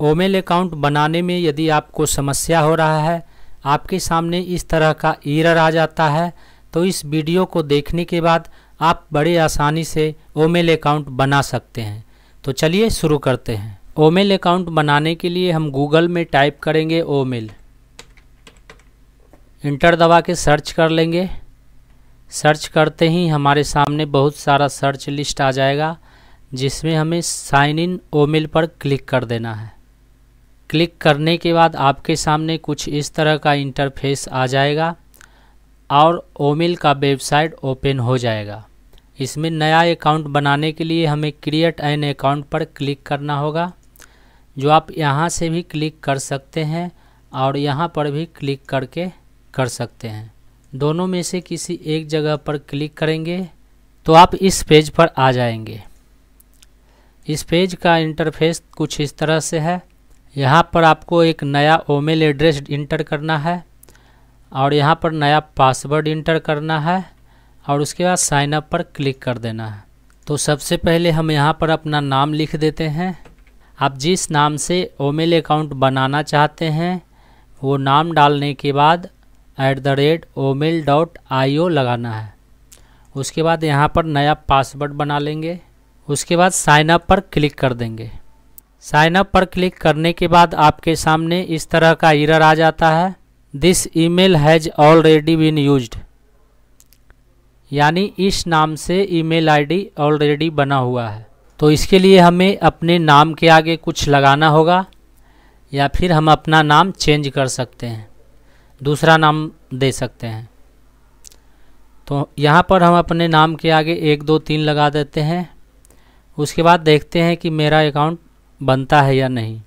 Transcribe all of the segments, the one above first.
ओमेल account बनाने में यदि आपको समस्या हो रहा है आपके सामने इस तरह का ईरर आ जाता है तो इस वीडियो को देखने के बाद आप बड़े आसानी से ओमेल अकाउंट बना सकते हैं तो चलिए शुरू करते हैं ओमेल अकाउंट बनाने के लिए हम गूगल में टाइप करेंगे ओमेल इंटर दबा के सर्च कर लेंगे सर्च करते ही हमारे सामने बहुत सारा सर्च लिस्ट आ जाएगा जिसमें हमें साइन इन ओमेल पर क्लिक कर देना है क्लिक करने के बाद आपके सामने कुछ इस तरह का इंटरफेस आ जाएगा और ओमिल का वेबसाइट ओपन हो जाएगा इसमें नया अकाउंट बनाने के लिए हमें क्रिएट एन अकाउंट पर क्लिक करना होगा जो आप यहाँ से भी क्लिक कर सकते हैं और यहाँ पर भी क्लिक करके कर सकते हैं दोनों में से किसी एक जगह पर क्लिक करेंगे तो आप इस पेज पर आ जाएंगे इस पेज का इंटरफेस कुछ इस तरह से है यहाँ पर आपको एक नया ओमेल एड्रेस इंटर करना है और यहाँ पर नया पासवर्ड इंटर करना है और उसके बाद साइन अप पर क्लिक कर देना है तो सबसे पहले हम यहाँ पर अपना नाम लिख देते हैं आप जिस नाम से ओमेल अकाउंट बनाना चाहते हैं वो नाम डालने के बाद at the rate omail dot I O लगाना है उसके बाद यहाँ पर नया पासवर्ड बना लेंगे उसके बाद साइनअप पर क्लिक कर देंगे साइन अप पर क्लिक करने के बाद आपके सामने इस तरह का इरर आ जाता है this email has already been used यानी इस नाम से ईमेल आईडी ऑलरेडी बना हुआ है तो इसके लिए हमें अपने नाम के आगे कुछ लगाना होगा या फिर हम अपना नाम चेंज कर सकते हैं दूसरा नाम दे सकते हैं तो यहाँ पर हम अपने नाम के आगे एक दो तीन लगा देते हैं उसके बाद देखते हैं कि मेरा अकाउंट बनता है या नहीं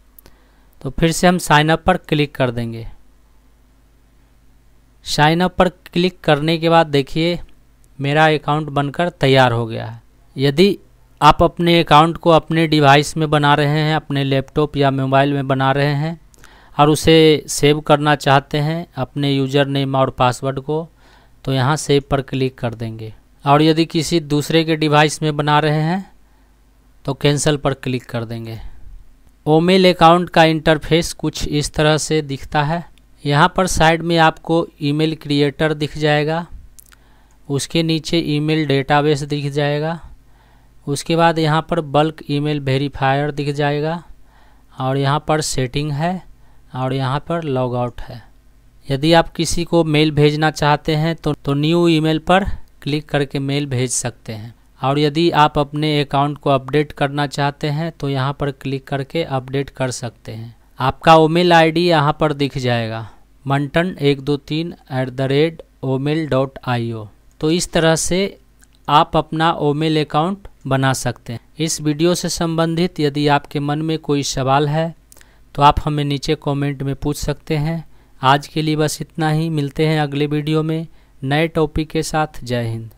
तो फिर से हम साइन अप पर क्लिक कर देंगे साइन अप पर क्लिक करने के बाद देखिए मेरा अकाउंट बनकर तैयार हो गया है यदि आप अपने अकाउंट को अपने डिवाइस में बना रहे हैं अपने लैपटॉप या मोबाइल में बना रहे हैं और उसे सेव करना चाहते हैं अपने यूज़र नेम और पासवर्ड को तो यहाँ सेव पर क्लिक कर देंगे और यदि किसी दूसरे के डिवाइस में बना रहे हैं तो कैंसिल पर क्लिक कर देंगे ओमेल अकाउंट का इंटरफेस कुछ इस तरह से दिखता है यहाँ पर साइड में आपको ईमेल क्रिएटर दिख जाएगा उसके नीचे ईमेल डेटाबेस दिख जाएगा उसके बाद यहाँ पर बल्क ईमेल वेरीफायर दिख जाएगा और यहाँ पर सेटिंग है और यहाँ पर लॉग आउट है यदि आप किसी को मेल भेजना चाहते हैं तो, तो न्यू ईमेल पर क्लिक करके मेल भेज सकते हैं और यदि आप अपने अकाउंट को अपडेट करना चाहते हैं तो यहाँ पर क्लिक करके अपडेट कर सकते हैं आपका ओमेल आई डी यहाँ पर दिख जाएगा मंटन एक दो तीन at the rate omail dot I O तो इस तरह से आप अपना ओमेल अकाउंट बना सकते हैं इस वीडियो से संबंधित यदि आपके मन में कोई सवाल है तो आप हमें नीचे कमेंट में पूछ सकते हैं आज के लिए बस इतना ही मिलते हैं अगले वीडियो में नए टॉपिक के साथ जय हिंद